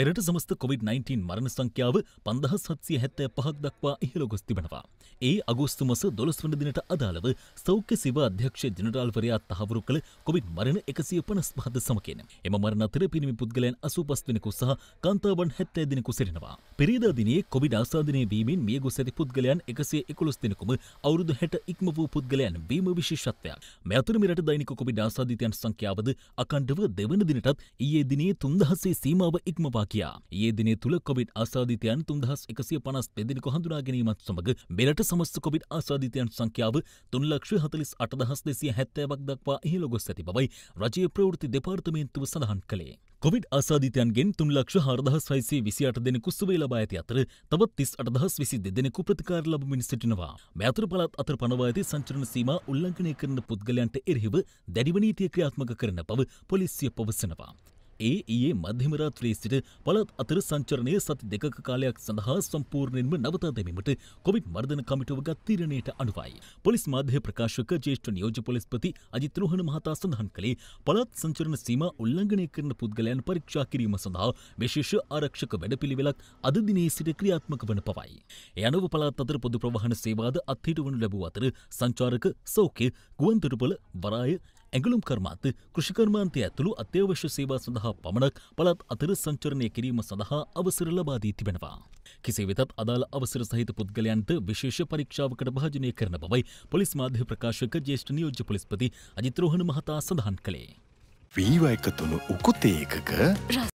මෙරට සමස්ත කොවිD-19 මරණ සංඛ්‍යාව පන්දහස් හත්සිය හැත්තෑ පහක් දක්වා ඉහළ ගොස් තිබෙනවා. ඒ අගෝස්තු මස දොළොස් වන දිනට අදාළව සෞඛ්‍ය සේවා අධ්‍යක්ෂ ජනරාල්වරයා තහවුරු කළ කොවිඩ් මරණ එකසිය පනස් පහද සමකෙන. එම මරණ අතර පිරිමි පුද්ගලයන් අසූ පස් දෙනෙකු සහ කාන්තාවන් හැත්තෑ දෙනෙකු සිටිනවා. පෙරිදදිනේ කොවිඩ අසාධනය වීමෙන් මිය ගොස් ඇති පුද්ගලයන් එකසේ එකොළොස් දෙනෙකුම අවුරුදු හැට ඉක්ම වූ පුද්ගලයන් වීම විශේෂත්වයක්. මේ අතර මෙරට දෛනික කොවිඩ අසාධිතයන් සංඛ්‍යාවද අකණ්ඩව දෙවන දිනටත් ඊයේ දිනේ තුන්දහසේ සීමාව ඉක්මවා කියා. ඊයේ දිනේ තුල කොවිඩ් අසාධිතයන් තුන්දහස් එකසිය පනස් දෙදෙනෙකු හඳුනා ගැනීමත් සමග මෙරට සමස්ත කොවිඩ් අසාධිතයන් සංඛ්‍යාව තුන් ලක්ෂ හතලිස් අටදහස් දෙසිය හැත්තෑවක් දක්වා ඉහළ ගොස් ඇති බවයි රජයේ ප්‍රවෘත්ති දෙපාර්තමේන්තුව සඳහන් කළේ. කොවිඩ් ආසාධිතයන්ගෙන් තුන් ලක්ෂ හරදහස් වයිසේ විසි අට දෙනෙකු සුවේ ලබා ඇති අතර තවත් තිස් අටදහස් විසි දෙදෙනෙකු ප්‍රතිකාර ලබමින් සිටිනවා. මේ අතර පළාත් අතර පනවා ඇති සංචරණ සීමා උල්ලංඝනය කරන පුද්ගලයන්ට එරෙහිව දැඩිව නීතිය ක්‍රියාත්මක කරන බව පොලිසිය පවසනවා. ඒ ඊයේ e මධ්‍යම රාත්‍රියේ සිට පළාත් අතර සංචරණය සති දෙකක කාලයක් සඳහා සම්පූර්ණයෙන්ම නවතා දැමීමට කොවිඩ් මර්ධන කමිටුව ගත් තීරණයට අනුවයි. පොලිස් මාධ්‍ය ප්‍රකාශක ජේෂ්ඨ නියෝජ්‍ය පොලිස්පති අජිත් රෝහණ මහතා සඳහන් කළේ පළාත් සංචරණ සීමා උල්ලංඝනය කරන පුද්ගලයන් පරීක්ෂා කිරීම සඳහා විශේෂ ආරක්ෂක වැඩපිළිවෙලක් අද දිනේ සිට ක්‍රියාත්මක වන පවයි. යනුව පළාත් අතර පොදු ප්‍රවාහන සේවාද අත්හිටුවනු ලැබූ අතර සංචාරක සෞඛ්‍ය ගුවන්තොටුපළ වරාය ඇගලුම් කර්මාන්ත කෘෂිකර්මාන්තය ඇතුළු අත්‍යවශ්‍ය සේවා සඳහා පමණක් පළත් අතර සංචරණය කිරීම සඳහා අවසර ලබා දී තිබෙනවා. කෙසේ වෙතත් අදාළ අවසර සහිත පුද්ගලයන්ට විශේෂ පරීක්ෂාවකට භාජනය කරන බවයි පොලිස් මාධ්‍ය ප්‍රකාශක ජේෂ්ඨ නියෝජ්‍ය පොලිස්පති අජිත් රෝහණ මහතා සඳහන් කළේ. වීව එකතුණු උකුතේකක